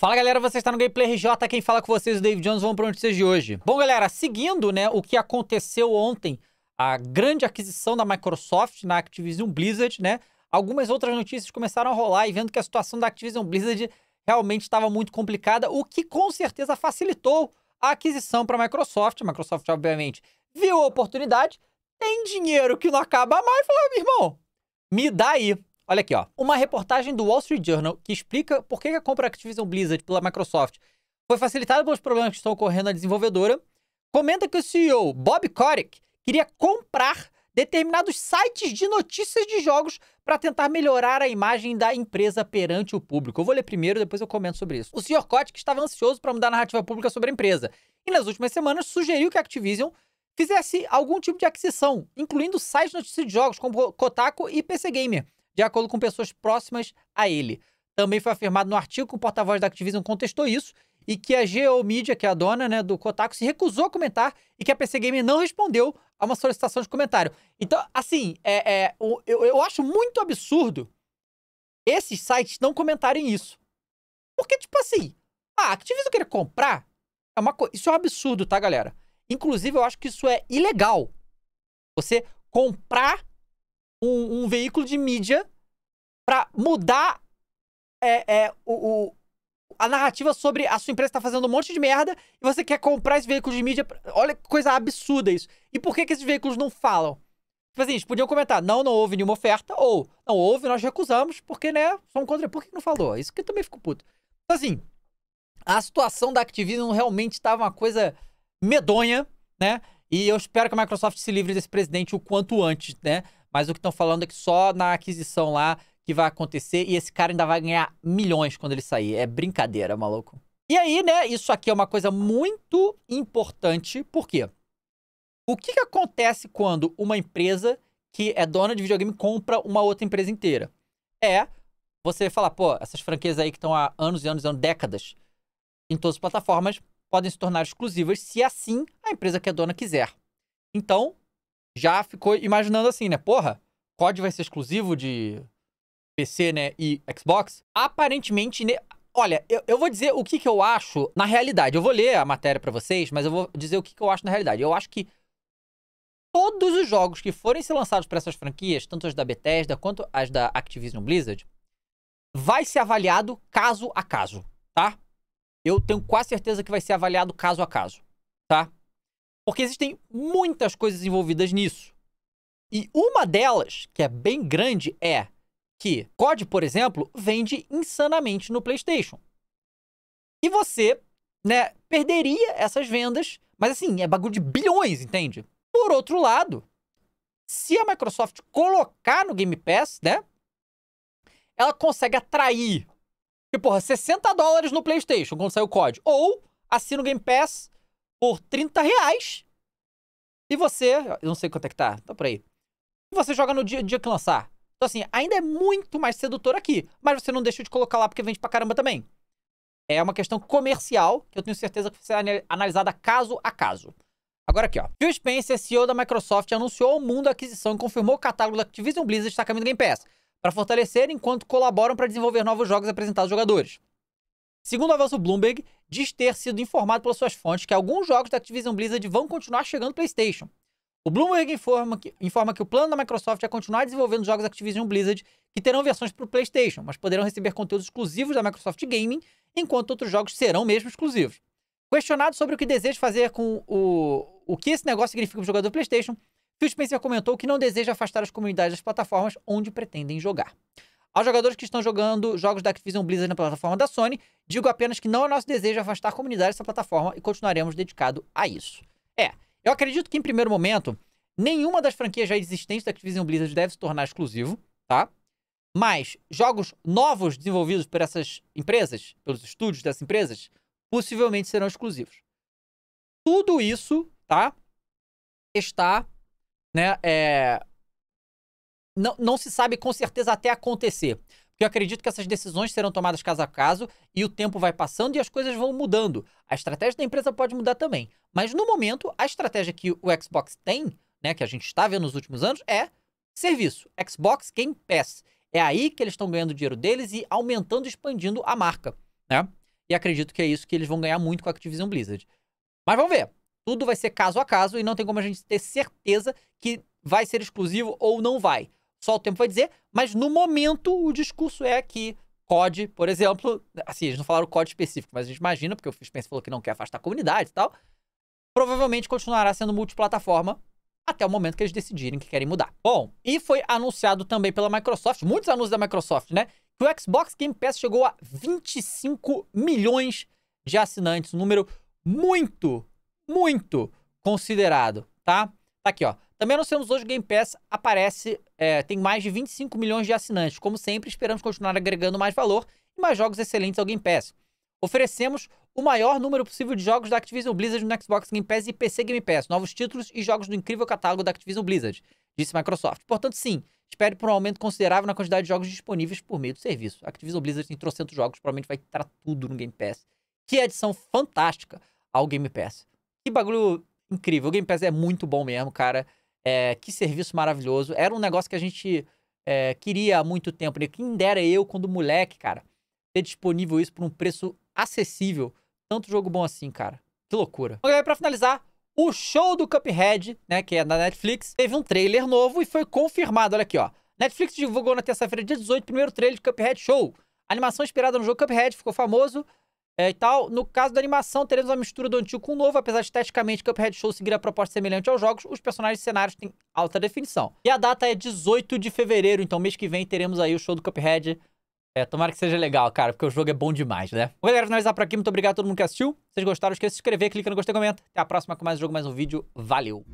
Fala galera, você está no Gameplay RJ, quem fala com vocês é o David Jones, vamos para o notícias de hoje. Bom galera, seguindo né, o que aconteceu ontem, a grande aquisição da Microsoft na Activision Blizzard, né? Algumas outras notícias começaram a rolar e vendo que a situação da Activision Blizzard realmente estava muito complicada, o que com certeza facilitou a aquisição para a Microsoft. A Microsoft, obviamente, viu a oportunidade, tem dinheiro que não acaba mais e falou, ah, irmão, me dá aí. Olha aqui, ó. Uma reportagem do Wall Street Journal que explica por que a compra da Activision Blizzard pela Microsoft foi facilitada pelos problemas que estão ocorrendo na desenvolvedora, comenta que o CEO, Bob Kotick, queria comprar determinados sites de notícias de jogos para tentar melhorar a imagem da empresa perante o público. Eu vou ler primeiro, depois eu comento sobre isso. O Sr. Kotick estava ansioso para mudar a narrativa pública sobre a empresa e nas últimas semanas sugeriu que a Activision fizesse algum tipo de aquisição, incluindo sites de notícias de jogos como Kotaku e PC Gamer de acordo com pessoas próximas a ele. Também foi afirmado no artigo que o porta-voz da Activision contestou isso e que a Geomedia, que é a dona né, do Kotaku, se recusou a comentar e que a PC Game não respondeu a uma solicitação de comentário. Então, assim, é, é, eu, eu acho muito absurdo esses sites não comentarem isso. Porque, tipo assim, a Activision querer comprar é uma Isso é um absurdo, tá, galera? Inclusive, eu acho que isso é ilegal. Você comprar um, um veículo de mídia para mudar é, é, o, o, a narrativa sobre a sua empresa tá fazendo um monte de merda e você quer comprar esse veículo de mídia. Pra... Olha que coisa absurda isso. E por que, que esses veículos não falam? Tipo assim, eles podiam comentar, não, não houve nenhuma oferta, ou não houve, nós recusamos, porque, né, são contra. Por que não falou? Isso que eu também fico puto. Então, assim, a situação da Activision realmente estava uma coisa medonha, né? E eu espero que a Microsoft se livre desse presidente o quanto antes, né? Mas o que estão falando é que só na aquisição lá que vai acontecer e esse cara ainda vai ganhar milhões quando ele sair. É brincadeira, maluco. E aí, né, isso aqui é uma coisa muito importante, por quê? O que, que acontece quando uma empresa que é dona de videogame compra uma outra empresa inteira? É você falar, pô, essas franquias aí que estão há anos e anos e anos, décadas, em todas as plataformas, podem se tornar exclusivas se assim a empresa que é dona quiser. Então, já ficou imaginando assim, né? Porra, COD vai ser exclusivo de PC, né? E Xbox. Aparentemente, ne... Né, olha, eu, eu, vou dizer o que, que eu acho na realidade. Eu vou ler a matéria para vocês, mas eu vou dizer o que, que eu acho na realidade. Eu acho que todos os jogos que forem ser lançados para essas franquias, tanto as da Bethesda quanto as da Activision Blizzard, vai ser avaliado caso a caso, tá? Eu tenho quase certeza que vai ser avaliado caso a caso, tá? Porque existem muitas coisas envolvidas nisso. E uma delas, que é bem grande, é que COD, por exemplo, vende insanamente no PlayStation. E você, né, perderia essas vendas, mas assim, é bagulho de bilhões, entende? Por outro lado, se a Microsoft colocar no Game Pass, né, ela consegue atrair, que tipo, porra, 60 dólares no PlayStation quando sair o COD, ou assina o Game Pass por 30 reais. E você. Eu não sei quanto é que tá, tá por aí. E você joga no dia, dia que lançar. Então, assim, ainda é muito mais sedutor aqui. Mas você não deixa de colocar lá porque vende pra caramba também. É uma questão comercial que eu tenho certeza que será analisada caso a caso. Agora aqui, ó. Phil Spencer, CEO da Microsoft, anunciou ao mundo a aquisição e confirmou o catálogo da Activision Blizzard está caminho do Game Pass para fortalecer enquanto colaboram para desenvolver novos jogos apresentados aos jogadores. Segundo o avanço Bloomberg, diz ter sido informado pelas suas fontes que alguns jogos da Activision Blizzard vão continuar chegando ao PlayStation. O Bloomberg informa que, informa que o plano da Microsoft é continuar desenvolvendo jogos da Activision Blizzard que terão versões para o PlayStation, mas poderão receber conteúdos exclusivos da Microsoft Gaming, enquanto outros jogos serão mesmo exclusivos. Questionado sobre o que deseja fazer com o, o que esse negócio significa para o jogador do PlayStation, Phil Spencer comentou que não deseja afastar as comunidades das plataformas onde pretendem jogar. Aos jogadores que estão jogando jogos da Activision Blizzard na plataforma da Sony, Digo apenas que não é nosso desejo afastar a comunidade dessa plataforma e continuaremos dedicado a isso. É, eu acredito que em primeiro momento, nenhuma das franquias já existentes da Activision Blizzard deve se tornar exclusivo, tá? Mas jogos novos desenvolvidos por essas empresas, pelos estúdios dessas empresas, possivelmente serão exclusivos. Tudo isso, tá? Está, né? É... Não, não se sabe com certeza até acontecer. Porque eu acredito que essas decisões serão tomadas caso a caso e o tempo vai passando e as coisas vão mudando. A estratégia da empresa pode mudar também. Mas no momento, a estratégia que o Xbox tem, né, que a gente está vendo nos últimos anos, é serviço. Xbox Game Pass. É aí que eles estão ganhando o dinheiro deles e aumentando e expandindo a marca, né? E acredito que é isso que eles vão ganhar muito com a Activision Blizzard. Mas vamos ver. Tudo vai ser caso a caso e não tem como a gente ter certeza que vai ser exclusivo ou não vai. Só o tempo vai dizer, mas no momento o discurso é que COD, por exemplo, assim, eles não falaram COD específico, mas a gente imagina, porque o Phil Spencer falou que não quer afastar a comunidade e tal, provavelmente continuará sendo multiplataforma até o momento que eles decidirem que querem mudar. Bom, e foi anunciado também pela Microsoft, muitos anúncios da Microsoft, né? Que o Xbox Game Pass chegou a 25 milhões de assinantes, um número muito, muito considerado, tá? Tá aqui, ó. Também anunciamos hoje o Game Pass aparece, é, tem mais de 25 milhões de assinantes. Como sempre, esperamos continuar agregando mais valor e mais jogos excelentes ao Game Pass. Oferecemos o maior número possível de jogos da Activision Blizzard no Xbox Game Pass e PC Game Pass, novos títulos e jogos do incrível catálogo da Activision Blizzard, disse Microsoft. Portanto, sim, espere por um aumento considerável na quantidade de jogos disponíveis por meio do serviço. A Activision Blizzard tem trocentos jogos, provavelmente vai entrar tudo no Game Pass. Que é adição fantástica ao Game Pass. Que bagulho incrível. O Game Pass é muito bom mesmo, cara. É, que serviço maravilhoso. Era um negócio que a gente é, queria há muito tempo. Né? Quem dera eu, quando moleque, cara, ter disponível isso por um preço acessível. Tanto jogo bom assim, cara. Que loucura. Ok, pra finalizar, o show do Cuphead, né, que é da Netflix, teve um trailer novo e foi confirmado. Olha aqui, ó. Netflix divulgou na terça-feira, dia 18, o primeiro trailer de Cuphead Show. A animação inspirada no jogo Cuphead ficou famoso é, e tal. No caso da animação, teremos uma mistura do antigo com o novo, apesar de esteticamente Cuphead Show seguir a proposta semelhante aos jogos, os personagens e cenários têm alta definição. E a data é 18 de fevereiro, então mês que vem teremos aí o show do Cuphead. É, tomara que seja legal, cara, porque o jogo é bom demais, né? Bom, galera, finalizar por aqui. Muito obrigado a todo mundo que assistiu. Se vocês gostaram, esqueça de se inscrever, clica no gostei, comenta. Até a próxima com mais um jogo, mais um vídeo. Valeu!